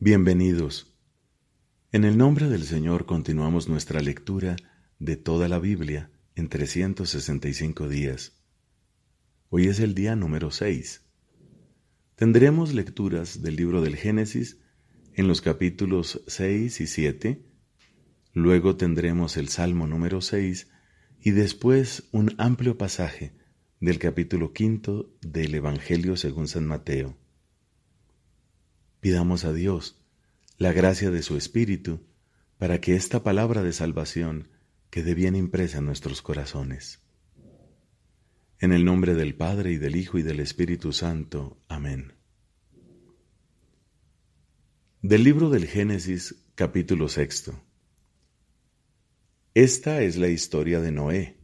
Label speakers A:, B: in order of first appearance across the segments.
A: Bienvenidos. En el nombre del Señor continuamos nuestra lectura de toda la Biblia en 365 días. Hoy es el día número 6. Tendremos lecturas del libro del Génesis en los capítulos 6 y 7, luego tendremos el Salmo número 6 y después un amplio pasaje del capítulo quinto del Evangelio según San Mateo. Pidamos a Dios la gracia de su Espíritu para que esta palabra de salvación quede bien impresa en nuestros corazones. En el nombre del Padre y del Hijo y del Espíritu Santo. Amén. Del libro del Génesis capítulo sexto. Esta es la historia de Noé.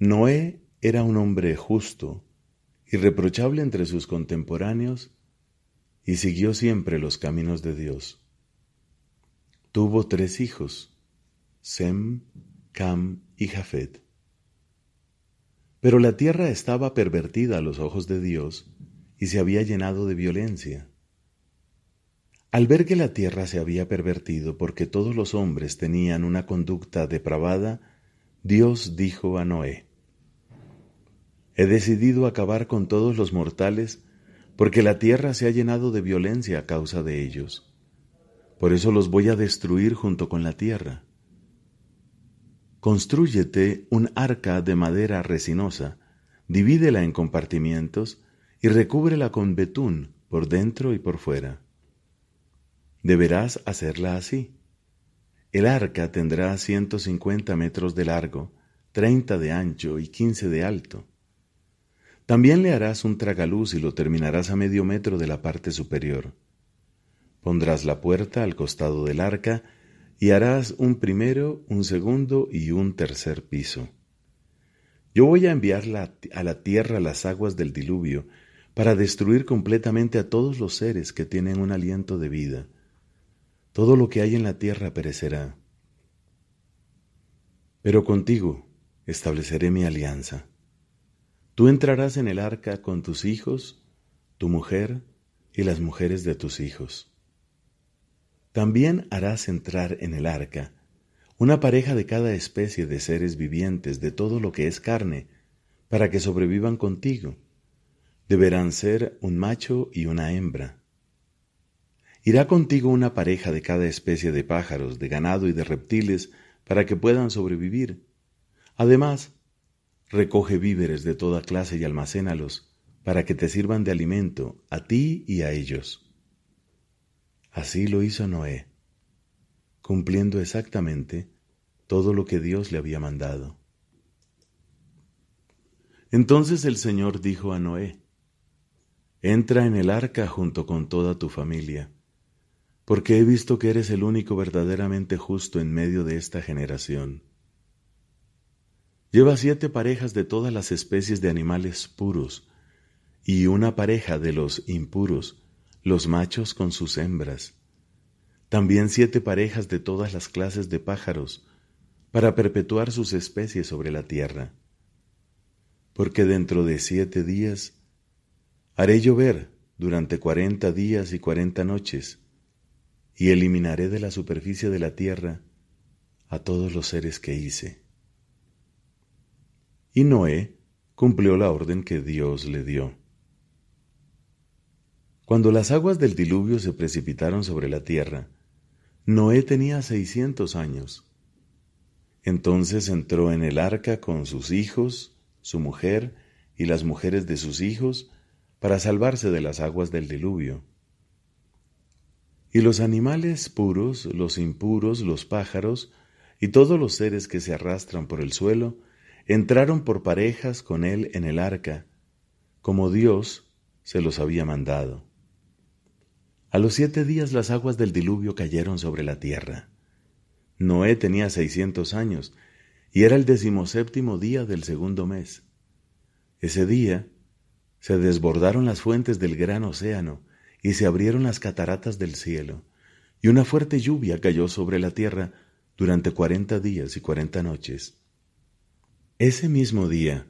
A: Noé era un hombre justo, irreprochable entre sus contemporáneos, y siguió siempre los caminos de Dios. Tuvo tres hijos, Sem, Cam y Jafet. Pero la tierra estaba pervertida a los ojos de Dios y se había llenado de violencia. Al ver que la tierra se había pervertido porque todos los hombres tenían una conducta depravada, Dios dijo a Noé, He decidido acabar con todos los mortales porque la tierra se ha llenado de violencia a causa de ellos. Por eso los voy a destruir junto con la tierra. Constrúyete un arca de madera resinosa, divídela en compartimientos y recúbrela con betún por dentro y por fuera. Deberás hacerla así. El arca tendrá 150 metros de largo, 30 de ancho y 15 de alto. También le harás un tragaluz y lo terminarás a medio metro de la parte superior. Pondrás la puerta al costado del arca y harás un primero, un segundo y un tercer piso. Yo voy a enviar a la tierra las aguas del diluvio para destruir completamente a todos los seres que tienen un aliento de vida. Todo lo que hay en la tierra perecerá. Pero contigo estableceré mi alianza Tú entrarás en el arca con tus hijos, tu mujer y las mujeres de tus hijos. También harás entrar en el arca una pareja de cada especie de seres vivientes, de todo lo que es carne, para que sobrevivan contigo. Deberán ser un macho y una hembra. Irá contigo una pareja de cada especie de pájaros, de ganado y de reptiles, para que puedan sobrevivir. Además, Recoge víveres de toda clase y almacénalos, para que te sirvan de alimento a ti y a ellos. Así lo hizo Noé, cumpliendo exactamente todo lo que Dios le había mandado. Entonces el Señor dijo a Noé, Entra en el arca junto con toda tu familia, porque he visto que eres el único verdaderamente justo en medio de esta generación. Lleva siete parejas de todas las especies de animales puros y una pareja de los impuros, los machos con sus hembras. También siete parejas de todas las clases de pájaros, para perpetuar sus especies sobre la tierra. Porque dentro de siete días haré llover durante cuarenta días y cuarenta noches, y eliminaré de la superficie de la tierra a todos los seres que hice y Noé cumplió la orden que Dios le dio. Cuando las aguas del diluvio se precipitaron sobre la tierra, Noé tenía seiscientos años. Entonces entró en el arca con sus hijos, su mujer y las mujeres de sus hijos para salvarse de las aguas del diluvio. Y los animales puros, los impuros, los pájaros y todos los seres que se arrastran por el suelo entraron por parejas con él en el arca, como Dios se los había mandado. A los siete días las aguas del diluvio cayeron sobre la tierra. Noé tenía seiscientos años, y era el decimoséptimo día del segundo mes. Ese día se desbordaron las fuentes del gran océano, y se abrieron las cataratas del cielo, y una fuerte lluvia cayó sobre la tierra durante cuarenta días y cuarenta noches. Ese mismo día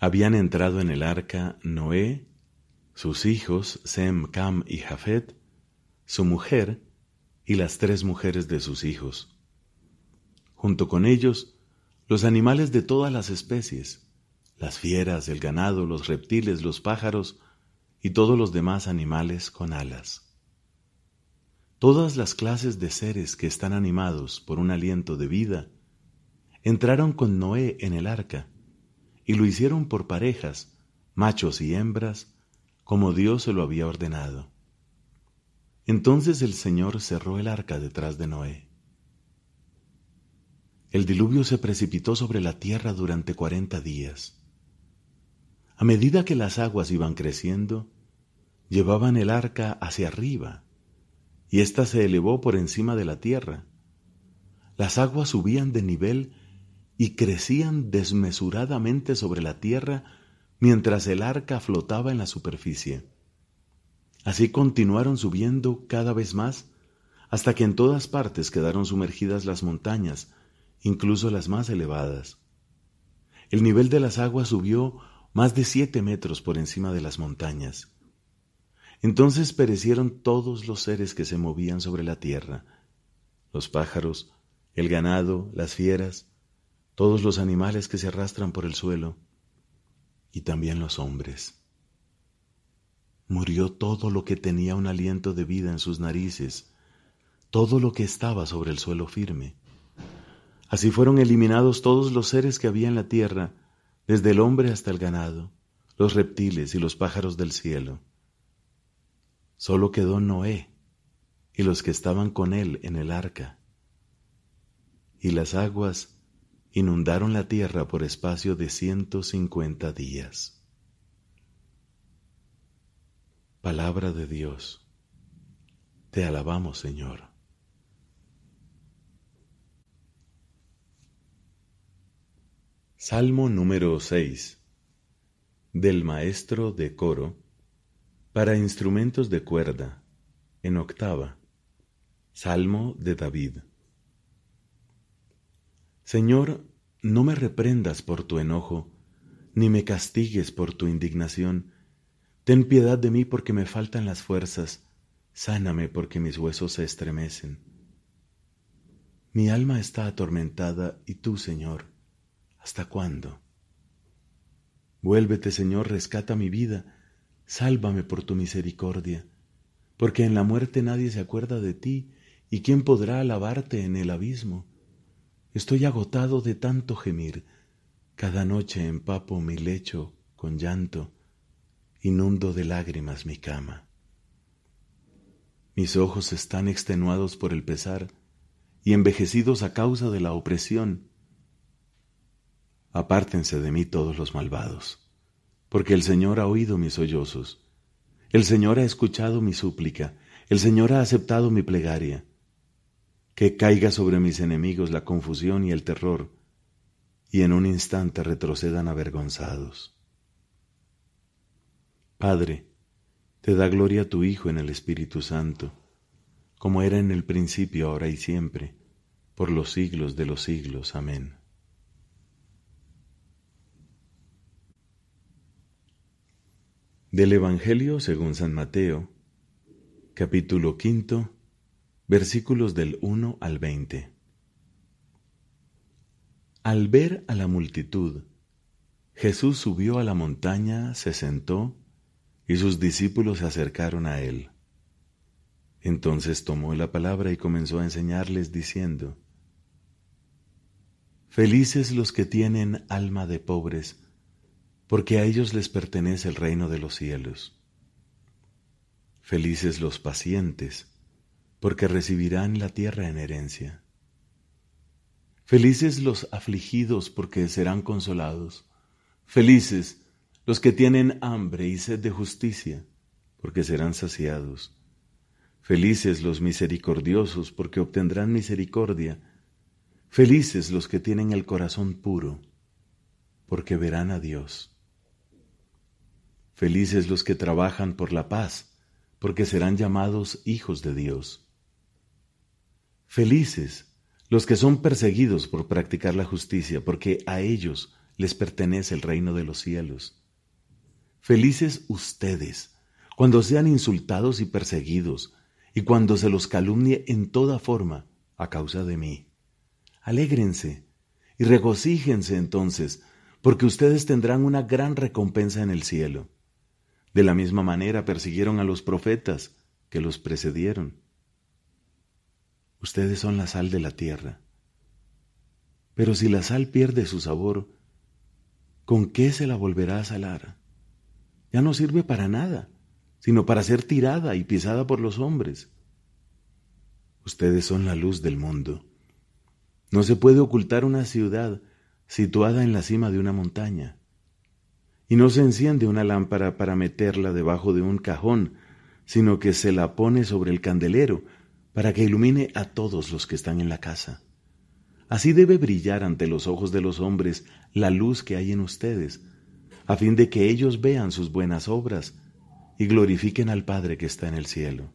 A: habían entrado en el arca Noé, sus hijos Sem, Cam y Jafet, su mujer y las tres mujeres de sus hijos. Junto con ellos, los animales de todas las especies, las fieras, el ganado, los reptiles, los pájaros y todos los demás animales con alas. Todas las clases de seres que están animados por un aliento de vida entraron con Noé en el arca, y lo hicieron por parejas, machos y hembras, como Dios se lo había ordenado. Entonces el Señor cerró el arca detrás de Noé. El diluvio se precipitó sobre la tierra durante cuarenta días. A medida que las aguas iban creciendo, llevaban el arca hacia arriba, y ésta se elevó por encima de la tierra. Las aguas subían de nivel y crecían desmesuradamente sobre la tierra mientras el arca flotaba en la superficie. Así continuaron subiendo cada vez más, hasta que en todas partes quedaron sumergidas las montañas, incluso las más elevadas. El nivel de las aguas subió más de siete metros por encima de las montañas. Entonces perecieron todos los seres que se movían sobre la tierra, los pájaros, el ganado, las fieras, todos los animales que se arrastran por el suelo, y también los hombres. Murió todo lo que tenía un aliento de vida en sus narices, todo lo que estaba sobre el suelo firme. Así fueron eliminados todos los seres que había en la tierra, desde el hombre hasta el ganado, los reptiles y los pájaros del cielo. Solo quedó Noé y los que estaban con él en el arca. Y las aguas inundaron la tierra por espacio de ciento cincuenta días. Palabra de Dios. Te alabamos, Señor. Salmo número 6 del maestro de coro para instrumentos de cuerda en octava. Salmo de David. Señor, no me reprendas por tu enojo, ni me castigues por tu indignación. Ten piedad de mí porque me faltan las fuerzas, sáname porque mis huesos se estremecen. Mi alma está atormentada y tú, Señor, ¿hasta cuándo? Vuélvete, Señor, rescata mi vida, sálvame por tu misericordia, porque en la muerte nadie se acuerda de ti, y quién podrá alabarte en el abismo. Estoy agotado de tanto gemir. Cada noche empapo mi lecho con llanto, inundo de lágrimas mi cama. Mis ojos están extenuados por el pesar y envejecidos a causa de la opresión. Apártense de mí todos los malvados, porque el Señor ha oído mis sollozos, el Señor ha escuchado mi súplica, el Señor ha aceptado mi plegaria que caiga sobre mis enemigos la confusión y el terror, y en un instante retrocedan avergonzados. Padre, te da gloria tu Hijo en el Espíritu Santo, como era en el principio, ahora y siempre, por los siglos de los siglos. Amén. Del Evangelio según San Mateo, capítulo quinto, versículos del 1 al 20. Al ver a la multitud, Jesús subió a la montaña, se sentó, y sus discípulos se acercaron a él. Entonces tomó la palabra y comenzó a enseñarles diciendo, Felices los que tienen alma de pobres, porque a ellos les pertenece el reino de los cielos. Felices los pacientes, porque recibirán la tierra en herencia. Felices los afligidos, porque serán consolados. Felices los que tienen hambre y sed de justicia, porque serán saciados. Felices los misericordiosos, porque obtendrán misericordia. Felices los que tienen el corazón puro, porque verán a Dios. Felices los que trabajan por la paz, porque serán llamados hijos de Dios. Felices los que son perseguidos por practicar la justicia, porque a ellos les pertenece el reino de los cielos. Felices ustedes cuando sean insultados y perseguidos, y cuando se los calumnie en toda forma a causa de mí. Alégrense y regocíjense entonces, porque ustedes tendrán una gran recompensa en el cielo. De la misma manera persiguieron a los profetas que los precedieron. Ustedes son la sal de la tierra. Pero si la sal pierde su sabor, ¿con qué se la volverá a salar? Ya no sirve para nada, sino para ser tirada y pisada por los hombres. Ustedes son la luz del mundo. No se puede ocultar una ciudad situada en la cima de una montaña. Y no se enciende una lámpara para meterla debajo de un cajón, sino que se la pone sobre el candelero para que ilumine a todos los que están en la casa. Así debe brillar ante los ojos de los hombres la luz que hay en ustedes, a fin de que ellos vean sus buenas obras y glorifiquen al Padre que está en el cielo.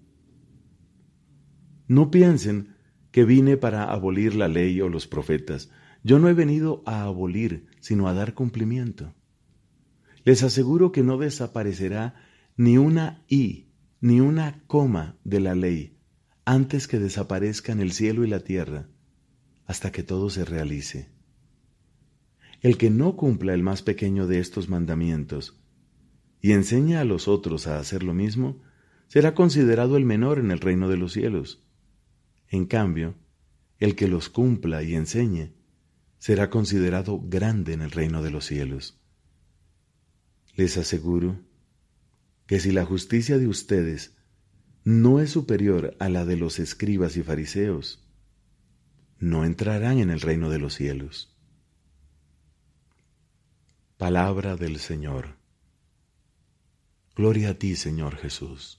A: No piensen que vine para abolir la ley o los profetas. Yo no he venido a abolir, sino a dar cumplimiento. Les aseguro que no desaparecerá ni una i, ni una coma de la ley antes que desaparezcan el cielo y la tierra, hasta que todo se realice. El que no cumpla el más pequeño de estos mandamientos y enseña a los otros a hacer lo mismo, será considerado el menor en el reino de los cielos. En cambio, el que los cumpla y enseñe, será considerado grande en el reino de los cielos. Les aseguro que si la justicia de ustedes no es superior a la de los escribas y fariseos. No entrarán en el reino de los cielos. Palabra del Señor. Gloria a ti, Señor Jesús.